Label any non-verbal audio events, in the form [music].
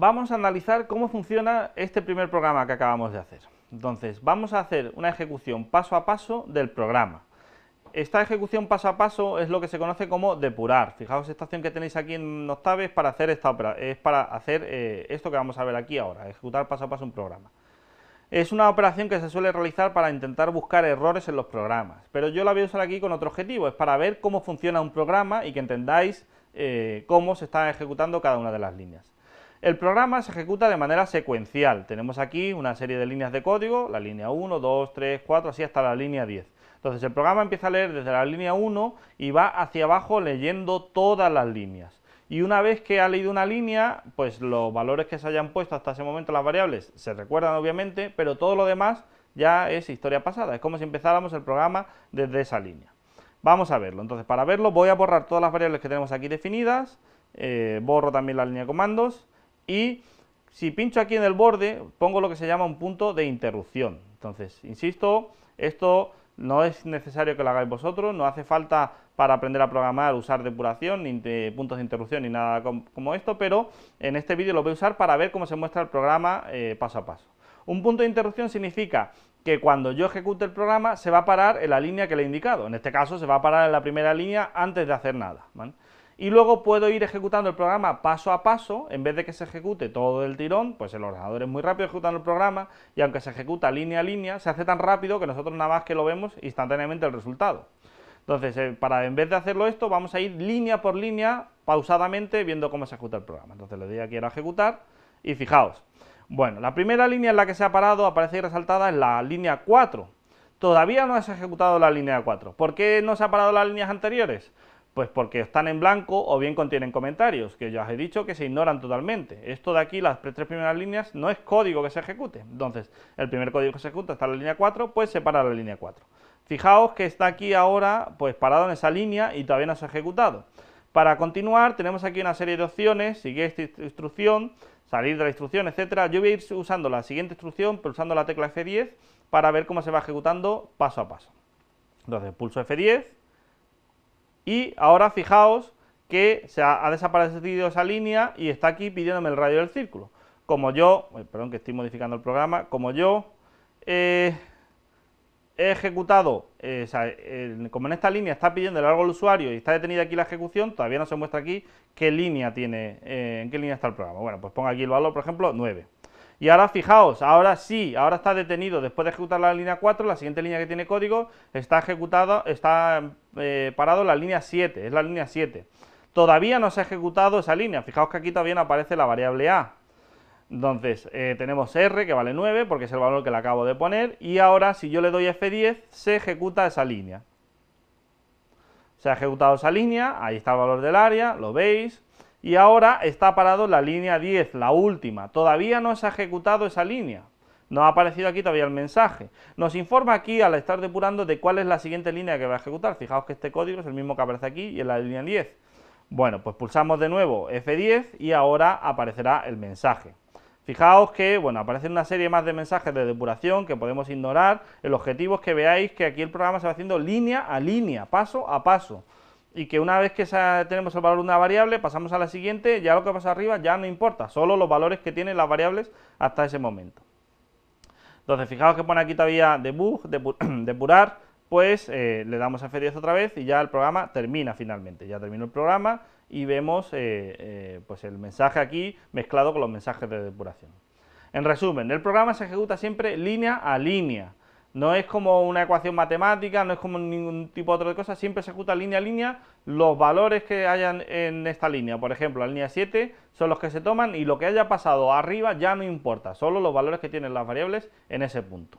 vamos a analizar cómo funciona este primer programa que acabamos de hacer. Entonces, vamos a hacer una ejecución paso a paso del programa. Esta ejecución paso a paso es lo que se conoce como depurar. Fijaos esta opción que tenéis aquí en Octave es para hacer, esta eh, es para hacer esto que vamos a ver aquí ahora, ejecutar paso a paso un programa. Es una operación que se suele realizar para intentar buscar errores en los programas, pero yo la voy a usar aquí con otro objetivo, es para ver cómo funciona un programa y que entendáis eh, cómo se está ejecutando cada una de las líneas. El programa se ejecuta de manera secuencial. Tenemos aquí una serie de líneas de código, la línea 1, 2, 3, 4, así hasta la línea 10. Entonces el programa empieza a leer desde la línea 1 y va hacia abajo leyendo todas las líneas y una vez que ha leído una línea, pues los valores que se hayan puesto hasta ese momento, las variables, se recuerdan obviamente, pero todo lo demás ya es historia pasada, es como si empezáramos el programa desde esa línea. Vamos a verlo, entonces para verlo voy a borrar todas las variables que tenemos aquí definidas, eh, borro también la línea de comandos y si pincho aquí en el borde pongo lo que se llama un punto de interrupción. Entonces, insisto, esto no es necesario que lo hagáis vosotros, no hace falta para aprender a programar usar depuración, ni puntos de interrupción, ni nada como esto, pero en este vídeo lo voy a usar para ver cómo se muestra el programa eh, paso a paso. Un punto de interrupción significa que cuando yo ejecute el programa se va a parar en la línea que le he indicado, en este caso se va a parar en la primera línea antes de hacer nada y luego puedo ir ejecutando el programa paso a paso, en vez de que se ejecute todo el tirón, pues el ordenador es muy rápido ejecutando el programa y aunque se ejecuta línea a línea, se hace tan rápido que nosotros nada más que lo vemos instantáneamente el resultado. Entonces, eh, para en vez de hacerlo esto, vamos a ir línea por línea, pausadamente, viendo cómo se ejecuta el programa. Entonces le doy aquí a ejecutar y fijaos. Bueno, la primera línea en la que se ha parado aparece ahí resaltada es la línea 4. Todavía no ha ejecutado la línea 4. ¿Por qué no se ha parado las líneas anteriores? Pues porque están en blanco o bien contienen comentarios, que ya os he dicho que se ignoran totalmente. Esto de aquí, las tres primeras líneas, no es código que se ejecute. Entonces, el primer código que se ejecuta está en la línea 4, pues se para la línea 4. Fijaos que está aquí ahora pues parado en esa línea y todavía no se ha ejecutado. Para continuar tenemos aquí una serie de opciones, seguir esta instrucción, salir de la instrucción, etcétera. Yo voy a ir usando la siguiente instrucción, pulsando la tecla F10 para ver cómo se va ejecutando paso a paso. Entonces pulso F10 y ahora fijaos que se ha, desaparecido esa línea y está aquí pidiéndome el radio del círculo. Como yo, eh, perdón que estoy modificando el programa, como yo eh, he ejecutado, eh, como en esta línea está pidiendo el largo del usuario y está detenida aquí la ejecución, todavía no se muestra aquí qué línea tiene, en qué línea está el programa. Bueno, pues ponga aquí el valor, por ejemplo, 9. Y ahora fijaos, ahora sí, ahora está detenido después de ejecutar la línea 4, la siguiente línea que tiene código está ejecutado, está eh, parado la línea 7, es la línea 7. Todavía no se ha ejecutado esa línea, fijaos que aquí todavía aparece la variable A. Entonces, eh, tenemos R que vale 9 porque es el valor que le acabo de poner y ahora si yo le doy F10 se ejecuta esa línea. Se ha ejecutado esa línea, ahí está el valor del área, lo veis, y ahora está parado la línea 10, la última. Todavía no se ha ejecutado esa línea. No ha aparecido aquí todavía el mensaje. Nos informa aquí al estar depurando de cuál es la siguiente línea que va a ejecutar. Fijaos que este código es el mismo que aparece aquí y en la línea 10. Bueno, pues pulsamos de nuevo F10 y ahora aparecerá el mensaje. Fijaos que, bueno, aparece una serie más de mensajes de depuración que podemos ignorar. El objetivo es que veáis que aquí el programa se va haciendo línea a línea, paso a paso y que una vez que tenemos el valor de una variable, pasamos a la siguiente, ya lo que pasa arriba ya no importa, solo los valores que tienen las variables hasta ese momento. Entonces, fijaos que pone aquí todavía debug, [clears throat] depurar, pues eh, le damos a F10 otra vez y ya el programa termina finalmente, ya terminó el programa y vemos eh, eh, pues el mensaje aquí mezclado con los mensajes de depuración. En resumen, el programa se ejecuta siempre línea a línea, no es como una ecuación matemática, no es como ningún tipo de otra cosa, siempre se ejecuta línea a línea los valores que hayan en esta línea. Por ejemplo, la línea 7 son los que se toman y lo que haya pasado arriba ya no importa, solo los valores que tienen las variables en ese punto.